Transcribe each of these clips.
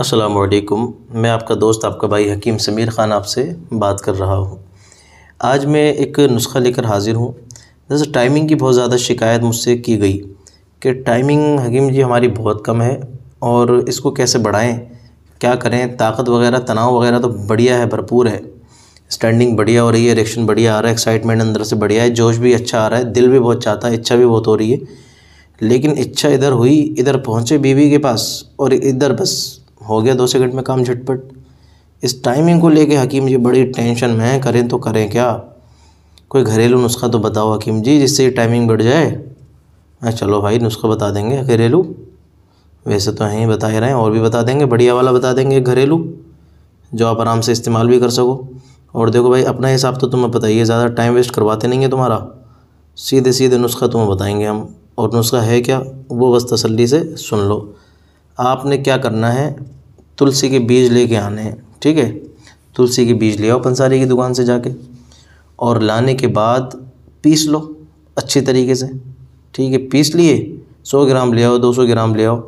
असलकुम मैं आपका दोस्त आपका भाई हकीम समीर ख़ान आपसे बात कर रहा हूँ आज मैं एक नुस्खा लेकर हाज़िर हूँ जैसे टाइमिंग की बहुत ज़्यादा शिकायत मुझसे की गई कि टाइमिंग हकीम जी हमारी बहुत कम है और इसको कैसे बढ़ाएं क्या करें ताकत वगैरह तनाव वगैरह तो बढ़िया है भरपूर है स्टैंडिंग बढ़िया हो रही है रिएक्शन बढ़िया आ रहा है एक्साइटमेंट अंदर से बढ़िया है जोश भी अच्छा आ रहा है दिल भी बहुत चाहता है इच्छा भी बहुत हो रही है लेकिन इच्छा इधर हुई इधर पहुँचे बीवी के पास और इधर बस हो गया दो सेकंड में काम झटपट इस टाइमिंग को लेके हकीम जी बड़ी टेंशन में हैं करें तो करें क्या कोई घरेलू नुस्खा तो बताओ हकीम जी जिससे ये टाइमिंग बढ़ जाए हाँ चलो भाई नुस्खा बता देंगे घरेलू वैसे तो यहीं बता ही रहे हैं और भी बता देंगे बढ़िया वाला बता देंगे घरेलू जो आप आराम से इस्तेमाल भी कर सको और देखो भाई अपना हिसाब तो तुम्हें पता ही है ज़्यादा टाइम वेस्ट करवाते नहीं है तुम्हारा सीधे सीधे नुस्खा तुम्हें बताएंगे हम और नुस्खा है क्या वो बस तसल्ली से सुन लो आपने क्या करना है तुलसी के बीज लेके आने हैं ठीक है तुलसी के बीज ले आओ पंसारी की दुकान से जाके और लाने के बाद पीस लो अच्छे तरीके से ठीक है पीस लिए 100 ग्राम ले आओ 200 ग्राम ले आओ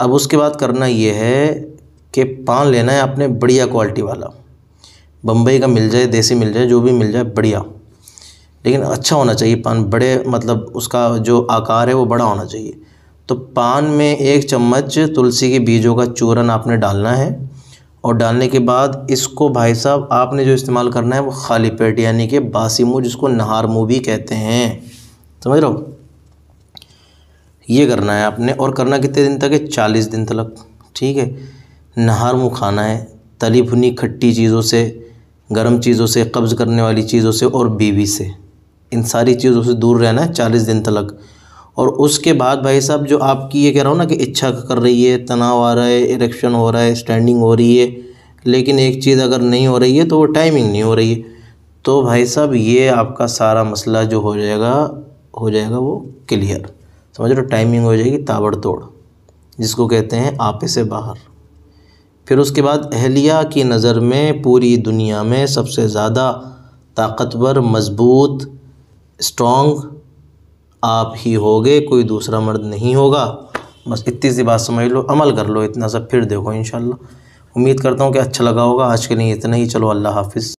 अब उसके बाद करना ये है कि पान लेना है आपने बढ़िया क्वालिटी वाला बम्बई का मिल जाए देसी मिल जाए जो भी मिल जाए बढ़िया लेकिन अच्छा होना चाहिए पान बड़े मतलब उसका जो आकार है वो बड़ा होना चाहिए तो पान में एक चम्मच तुलसी के बीजों का चूरन आपने डालना है और डालने के बाद इसको भाई साहब आपने जो इस्तेमाल करना है वो खाली पेट यानी कि बासी मुँह जिसको नहार मुँह भी कहते हैं समझ रहो ये करना है आपने और करना कितने दिन तक है चालीस दिन तक ठीक है नहार मुँह खाना है तली भुनी खट्टी चीज़ों से गर्म चीज़ों से कब्ज़ करने वाली चीज़ों से और बीवी से इन सारी चीज़ों से दूर रहना है चालीस दिन तक और उसके बाद भाई साहब जो आपकी ये कह रहा हूँ ना कि इच्छा कर रही है तनाव आ रहा है इरेक्शन हो रहा है स्टैंडिंग हो रही है लेकिन एक चीज़ अगर नहीं हो रही है तो वो टाइमिंग नहीं हो रही है तो भाई साहब ये आपका सारा मसला जो हो जाएगा हो जाएगा वो क्लियर समझ लो टाइमिंग हो जाएगी ताबड़तोड़ जिसको कहते हैं आपे से बाहर फिर उसके बाद अहलिया की नज़र में पूरी दुनिया में सबसे ज़्यादा ताकतवर मज़बूत स्ट्रॉन्ग आप ही होगे कोई दूसरा मर्द नहीं होगा बस इतनी सी बात समझ लो अमल कर लो इतना सा फिर देखो इन उम्मीद करता हूँ कि अच्छा लगा होगा आज के लिए इतना ही चलो अल्लाह हाफिज़